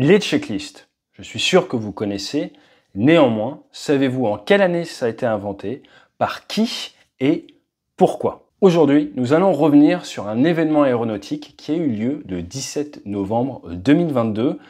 Les checklists, je suis sûr que vous connaissez. Néanmoins, savez-vous en quelle année ça a été inventé, par qui et pourquoi Aujourd'hui, nous allons revenir sur un événement aéronautique qui a eu lieu le 17 novembre 2022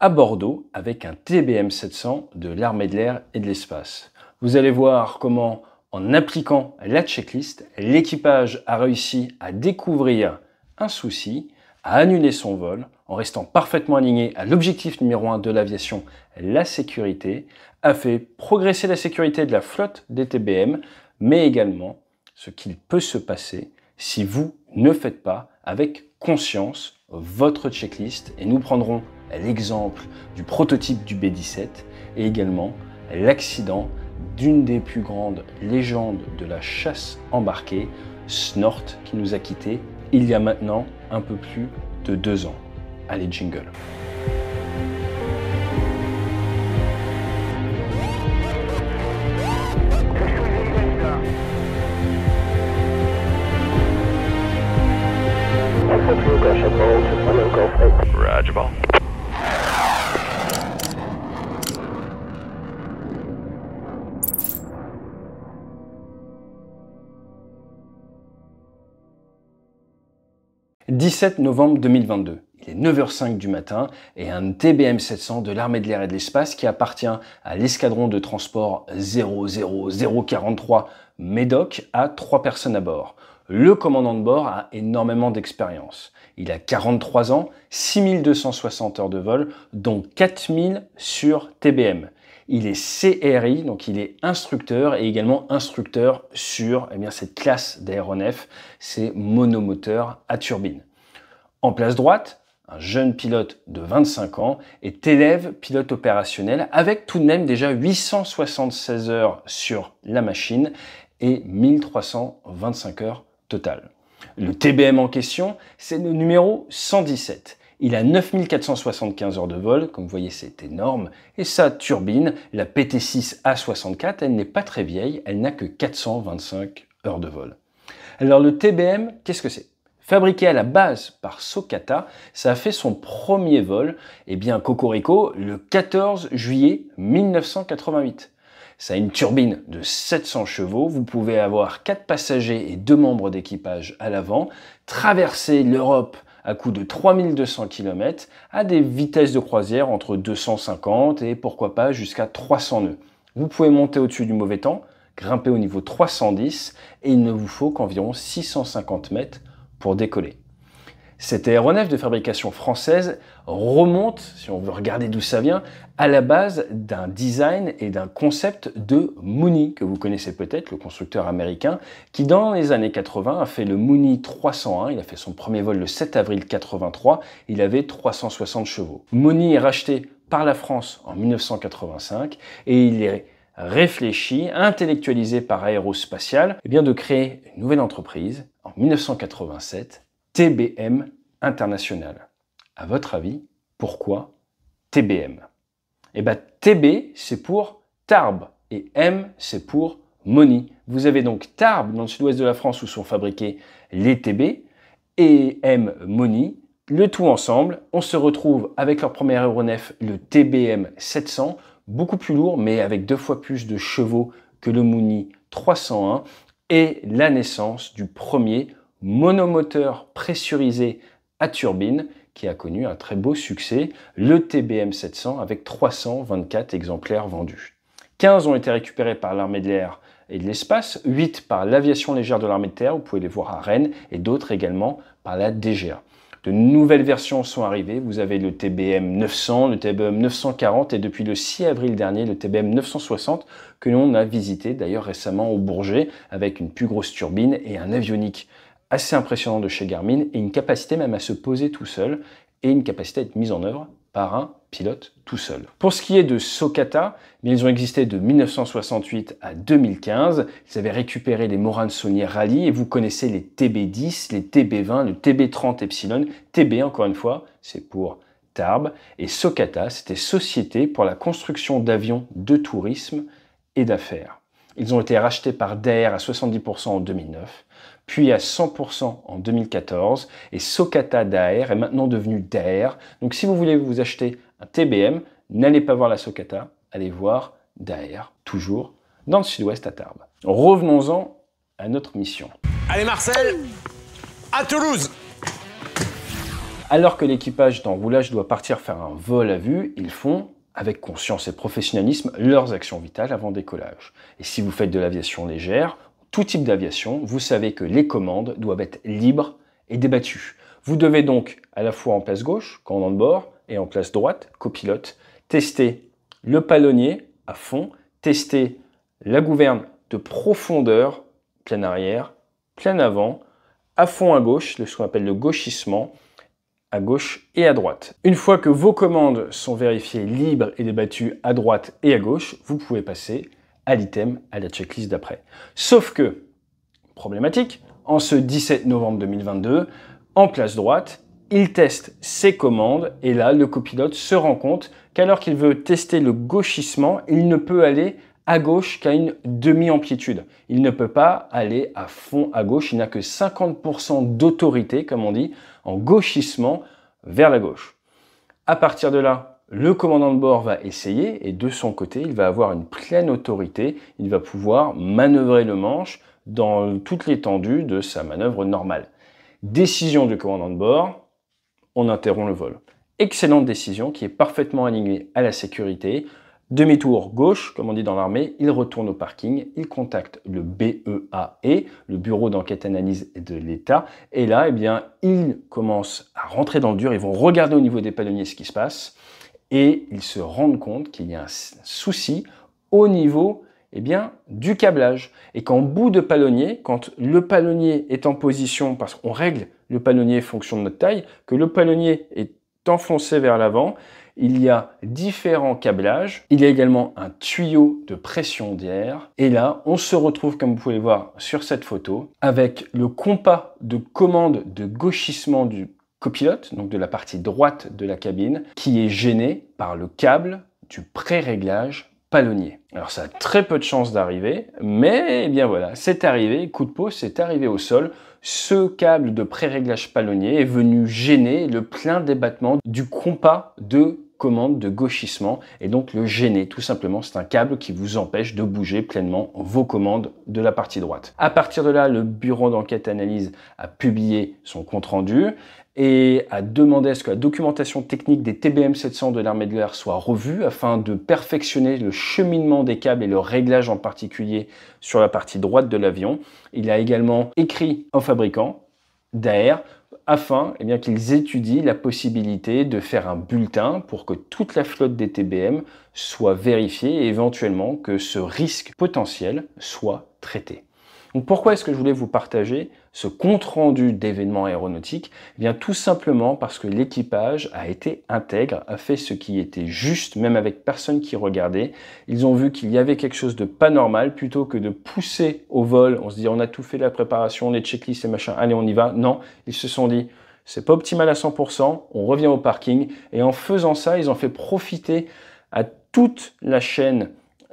à Bordeaux avec un TBM 700 de l'armée de l'air et de l'espace. Vous allez voir comment, en appliquant la checklist, l'équipage a réussi à découvrir un souci a annulé son vol en restant parfaitement aligné à l'objectif numéro un de l'aviation, la sécurité, a fait progresser la sécurité de la flotte des TBM, mais également ce qu'il peut se passer si vous ne faites pas avec conscience votre checklist et nous prendrons l'exemple du prototype du B17 et également l'accident d'une des plus grandes légendes de la chasse embarquée, Snort, qui nous a quittés il y a maintenant un peu plus de deux ans. Allez, jingle. 17 novembre 2022. Il est 9h05 du matin et un TBM 700 de l'armée de l'air et de l'espace qui appartient à l'escadron de transport 00043 Médoc a trois personnes à bord. Le commandant de bord a énormément d'expérience. Il a 43 ans, 6260 heures de vol, dont 4000 sur TBM. Il est CRI, donc il est instructeur et également instructeur sur eh bien, cette classe d'aéronefs, ces monomoteurs à turbine. En place droite, un jeune pilote de 25 ans, est élève pilote opérationnel avec tout de même déjà 876 heures sur la machine et 1325 heures totales. Le TBM en question, c'est le numéro 117. Il a 9475 heures de vol, comme vous voyez c'est énorme, et sa turbine, la PT6 A64, elle n'est pas très vieille, elle n'a que 425 heures de vol. Alors le TBM, qu'est-ce que c'est Fabriqué à la base par Socata, ça a fait son premier vol, eh bien Cocorico, le 14 juillet 1988. Ça a une turbine de 700 chevaux, vous pouvez avoir 4 passagers et 2 membres d'équipage à l'avant, traverser l'Europe à coup de 3200 km à des vitesses de croisière entre 250 et pourquoi pas jusqu'à 300 nœuds. Vous pouvez monter au-dessus du mauvais temps, grimper au niveau 310 et il ne vous faut qu'environ 650 mètres pour décoller. Cet aéronef de fabrication française remonte, si on veut regarder d'où ça vient, à la base d'un design et d'un concept de Mooney, que vous connaissez peut-être, le constructeur américain, qui dans les années 80 a fait le Mooney 301. Il a fait son premier vol le 7 avril 83. Il avait 360 chevaux. Mooney est racheté par la France en 1985 et il est réfléchi, intellectualisé par Aérospatial, et eh bien de créer une nouvelle entreprise en 1987 TBM international. À votre avis, pourquoi TBM Eh bien, TB, c'est pour Tarbes et M, c'est pour Moni. Vous avez donc Tarbes dans le sud-ouest de la France où sont fabriqués les TB et M Moni. Le tout ensemble, on se retrouve avec leur premier aéronef, le TBM 700, beaucoup plus lourd mais avec deux fois plus de chevaux que le mouni 301 et la naissance du premier monomoteur pressurisé à turbine qui a connu un très beau succès, le TBM 700 avec 324 exemplaires vendus. 15 ont été récupérés par l'armée de l'air et de l'espace, 8 par l'aviation légère de l'armée de terre, vous pouvez les voir à Rennes, et d'autres également par la DGA. De nouvelles versions sont arrivées, vous avez le TBM 900, le TBM 940 et depuis le 6 avril dernier le TBM 960 que l'on a visité d'ailleurs récemment au Bourget avec une plus grosse turbine et un avionique assez impressionnant de chez Garmin et une capacité même à se poser tout seul et une capacité à être mise en œuvre par un pilote tout seul. Pour ce qui est de Sokata, eh ils ont existé de 1968 à 2015. Ils avaient récupéré les Morane Sony Rally et vous connaissez les TB10, les TB20, le TB30 Epsilon. TB, encore une fois, c'est pour Tarbes. Et Sokata, c'était Société pour la construction d'avions de tourisme et d'affaires. Ils ont été rachetés par Daer à 70% en 2009 puis à 100% en 2014. Et Socata Daer est maintenant devenu Daer. Donc si vous voulez vous acheter un TBM, n'allez pas voir la Socata, allez voir Daer, toujours dans le sud-ouest à Tarbes. Revenons-en à notre mission. Allez Marcel, à Toulouse alors que l'équipage d'enroulage doit partir faire un vol à vue, ils font avec conscience et professionnalisme leurs actions vitales avant décollage. Et si vous faites de l'aviation légère, tout type d'aviation, vous savez que les commandes doivent être libres et débattues. Vous devez donc, à la fois en place gauche, commandant de bord, et en place droite, copilote, tester le palonnier à fond, tester la gouverne de profondeur, plein arrière, plein avant, à fond à gauche, ce qu'on appelle le gauchissement, à gauche et à droite. Une fois que vos commandes sont vérifiées libres et débattues à droite et à gauche, vous pouvez passer à l'item, à la checklist d'après. Sauf que, problématique, en ce 17 novembre 2022, en place droite, il teste ses commandes et là, le copilote se rend compte qu'alors qu'il veut tester le gauchissement, il ne peut aller à gauche qu'à une demi-amplitude. Il ne peut pas aller à fond à gauche, il n'a que 50% d'autorité, comme on dit, en gauchissement vers la gauche. À partir de là, le commandant de bord va essayer et de son côté, il va avoir une pleine autorité, il va pouvoir manœuvrer le manche dans toute l'étendue de sa manœuvre normale. Décision du commandant de bord, on interrompt le vol. Excellente décision qui est parfaitement alignée à la sécurité. Demi-tour gauche, comme on dit dans l'armée, il retourne au parking, il contacte le BEAE, e, le Bureau d'enquête analyse de l'État, et là, eh bien, ils commencent à rentrer dans le dur, ils vont regarder au niveau des palonniers ce qui se passe, et ils se rendent compte qu'il y a un souci au niveau eh bien, du câblage. Et qu'en bout de palonnier, quand le palonnier est en position, parce qu'on règle le palonnier en fonction de notre taille, que le palonnier est enfoncé vers l'avant, il y a différents câblages. Il y a également un tuyau de pression d'air. Et là, on se retrouve, comme vous pouvez le voir sur cette photo, avec le compas de commande de gauchissement du copilote, donc de la partie droite de la cabine, qui est gêné par le câble du pré-réglage palonnier. Alors ça a très peu de chances d'arriver, mais eh bien voilà, c'est arrivé, coup de peau, c'est arrivé au sol. Ce câble de pré-réglage palonnier est venu gêner le plein débattement du compas de commande de gauchissement et donc le gêner. Tout simplement, c'est un câble qui vous empêche de bouger pleinement vos commandes de la partie droite. À partir de là, le bureau d'enquête analyse a publié son compte rendu et a demandé à ce que la documentation technique des TBM 700 de l'armée de l'air soit revue afin de perfectionner le cheminement des câbles et le réglage en particulier sur la partie droite de l'avion. Il a également écrit au fabricant d'air afin eh qu'ils étudient la possibilité de faire un bulletin pour que toute la flotte des TBM soit vérifiée et éventuellement que ce risque potentiel soit traité. Donc pourquoi est-ce que je voulais vous partager ce compte-rendu d'événements aéronautiques vient eh bien tout simplement parce que l'équipage a été intègre, a fait ce qui était juste, même avec personne qui regardait. Ils ont vu qu'il y avait quelque chose de pas normal, plutôt que de pousser au vol, on se dit on a tout fait la préparation, les checklists et machin, allez on y va. Non, ils se sont dit c'est pas optimal à 100%, on revient au parking, et en faisant ça, ils ont fait profiter à toute la chaîne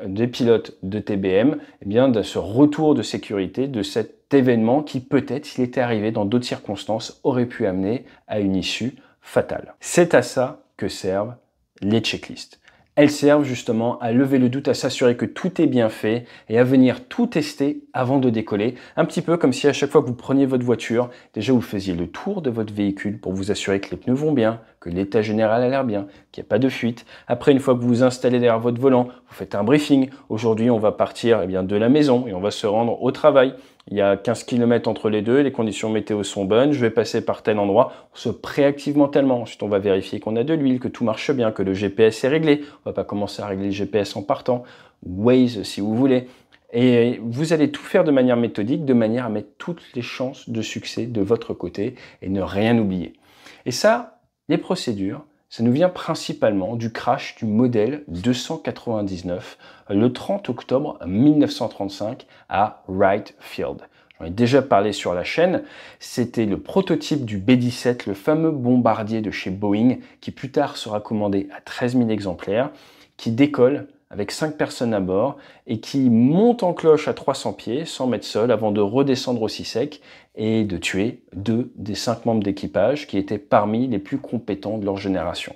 des pilotes de TBM eh bien, de ce retour de sécurité, de cette événement qui peut-être, s'il était arrivé dans d'autres circonstances, aurait pu amener à une issue fatale. C'est à ça que servent les checklists. Elles servent justement à lever le doute, à s'assurer que tout est bien fait et à venir tout tester avant de décoller. Un petit peu comme si à chaque fois que vous preniez votre voiture, déjà vous faisiez le tour de votre véhicule pour vous assurer que les pneus vont bien, que l'état général a l'air bien, qu'il n'y a pas de fuite. Après, une fois que vous vous installez derrière votre volant, vous faites un briefing. Aujourd'hui, on va partir eh bien, de la maison et on va se rendre au travail. Il y a 15 km entre les deux, les conditions météo sont bonnes, je vais passer par tel endroit. On se préactive mentalement. Ensuite, on va vérifier qu'on a de l'huile, que tout marche bien, que le GPS est réglé. On ne va pas commencer à régler le GPS en partant. Waze, si vous voulez. Et euh, vous allez tout faire de manière méthodique, de manière à mettre toutes les chances de succès de votre côté et ne rien oublier. Et ça, les procédures, ça nous vient principalement du crash du modèle 299 le 30 octobre 1935 à Wright Field. J'en ai déjà parlé sur la chaîne, c'était le prototype du B-17, le fameux bombardier de chez Boeing, qui plus tard sera commandé à 13 000 exemplaires, qui décolle avec 5 personnes à bord et qui monte en cloche à 300 pieds, 100 mètres sol, avant de redescendre aussi sec et de tuer deux des cinq membres d'équipage qui étaient parmi les plus compétents de leur génération.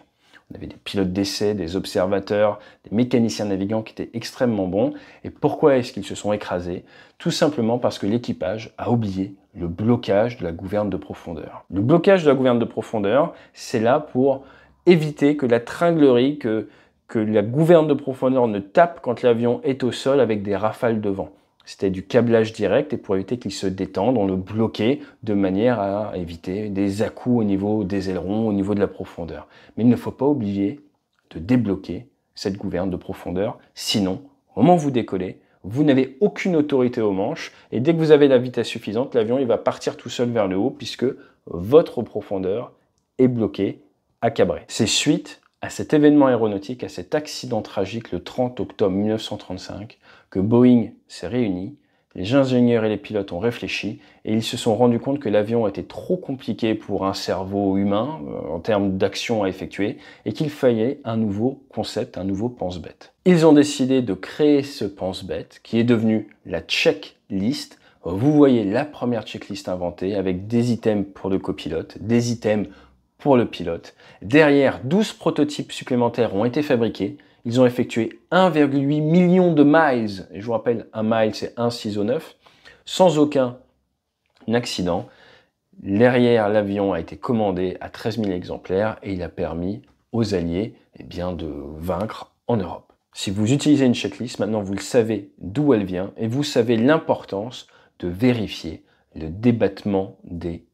On avait des pilotes d'essai, des observateurs, des mécaniciens navigants qui étaient extrêmement bons. Et pourquoi est-ce qu'ils se sont écrasés Tout simplement parce que l'équipage a oublié le blocage de la gouverne de profondeur. Le blocage de la gouverne de profondeur, c'est là pour éviter que la tringlerie, que que la gouverne de profondeur ne tape quand l'avion est au sol avec des rafales de vent. C'était du câblage direct et pour éviter qu'il se détende, on le bloquait de manière à éviter des à au niveau des ailerons, au niveau de la profondeur. Mais il ne faut pas oublier de débloquer cette gouverne de profondeur, sinon, au moment où vous décollez, vous n'avez aucune autorité aux manches et dès que vous avez la vitesse suffisante, l'avion va partir tout seul vers le haut puisque votre profondeur est bloquée à cabrer. C'est suite à cet événement aéronautique, à cet accident tragique le 30 octobre 1935, que Boeing s'est réuni, les ingénieurs et les pilotes ont réfléchi et ils se sont rendus compte que l'avion était trop compliqué pour un cerveau humain euh, en termes d'action à effectuer et qu'il fallait un nouveau concept, un nouveau pense-bête. Ils ont décidé de créer ce pense-bête qui est devenu la checklist. Vous voyez la première checklist inventée avec des items pour le copilote, des items pour le pilote. Derrière, 12 prototypes supplémentaires ont été fabriqués. Ils ont effectué 1,8 million de miles. Et je vous rappelle, un mile, c'est 1 ciseau 9. Sans aucun accident. Derrière, l'avion a été commandé à 13 000 exemplaires et il a permis aux Alliés et eh bien, de vaincre en Europe. Si vous utilisez une checklist, maintenant vous le savez d'où elle vient et vous savez l'importance de vérifier le débattement des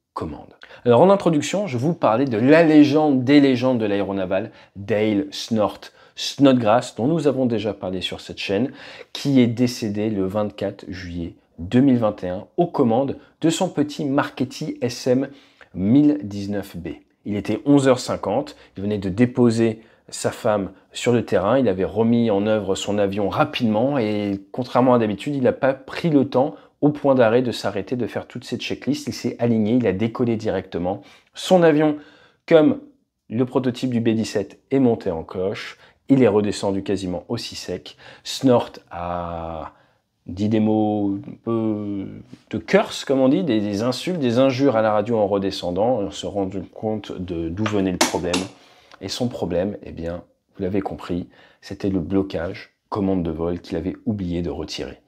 alors en introduction, je vous parlais de la légende des légendes de l'aéronaval, Dale Snort. Snodgrass, dont nous avons déjà parlé sur cette chaîne, qui est décédé le 24 juillet 2021 aux commandes de son petit Marchetti SM 1019B. Il était 11h50, il venait de déposer sa femme sur le terrain, il avait remis en œuvre son avion rapidement et contrairement à d'habitude, il n'a pas pris le temps au point d'arrêt de s'arrêter, de faire toute cette checklist, Il s'est aligné, il a décollé directement. Son avion, comme le prototype du B-17, est monté en cloche. Il est redescendu quasiment aussi sec. Snort a dit des mots de curse, comme on dit, des, insultes, des injures à la radio en redescendant. on se rend compte d'où venait le problème. Et son problème, eh bien, vous l'avez compris, c'était le blocage commande de vol qu'il avait oublié de retirer.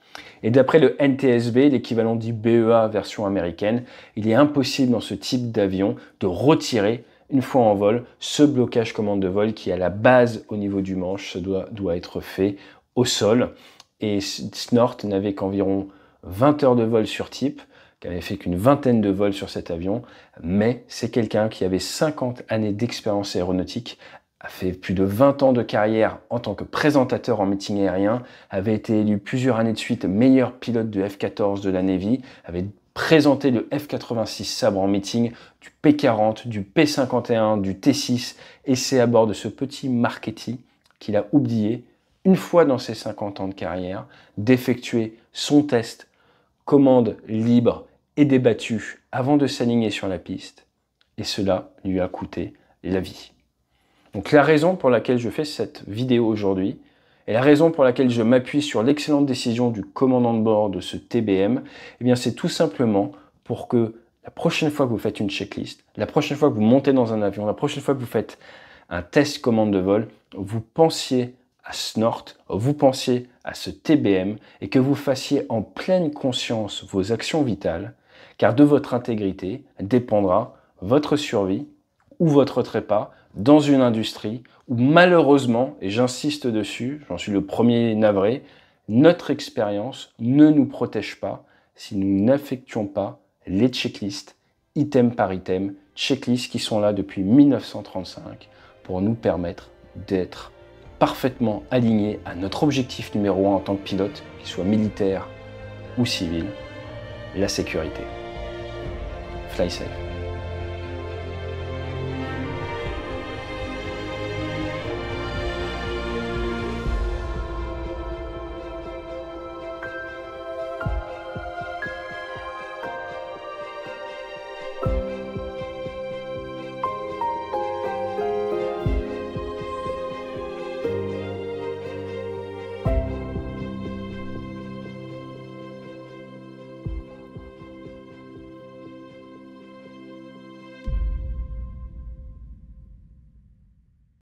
Et d'après le NTSB, l'équivalent du BEA version américaine, il est impossible dans ce type d'avion de retirer une fois en vol ce blocage commande de vol qui à la base au niveau du manche, doit, être fait au sol. Et Snort n'avait qu'environ 20 heures de vol sur type, qui avait fait qu'une vingtaine de vols sur cet avion, mais c'est quelqu'un qui avait 50 années d'expérience aéronautique a fait plus de 20 ans de carrière en tant que présentateur en meeting aérien, avait été élu plusieurs années de suite meilleur pilote de F-14 de la Navy, avait présenté le F-86 Sabre en meeting, du P-40, du P-51, du T-6, et c'est à bord de ce petit Marchetti qu'il a oublié, une fois dans ses 50 ans de carrière, d'effectuer son test commande libre et débattue avant de s'aligner sur la piste, et cela lui a coûté la vie. Donc la raison pour laquelle je fais cette vidéo aujourd'hui et la raison pour laquelle je m'appuie sur l'excellente décision du commandant de bord de ce TBM, eh bien c'est tout simplement pour que la prochaine fois que vous faites une checklist, la prochaine fois que vous montez dans un avion, la prochaine fois que vous faites un test commande de vol, vous pensiez à Snort, vous pensiez à ce TBM et que vous fassiez en pleine conscience vos actions vitales, car de votre intégrité dépendra votre survie ou votre trépas dans une industrie où malheureusement, et j'insiste dessus, j'en suis le premier navré, notre expérience ne nous protège pas si nous n'affections pas les checklists, item par item, checklists qui sont là depuis 1935 pour nous permettre d'être parfaitement alignés à notre objectif numéro un en tant que pilote, qu'il soit militaire ou civil, la sécurité. Fly safe.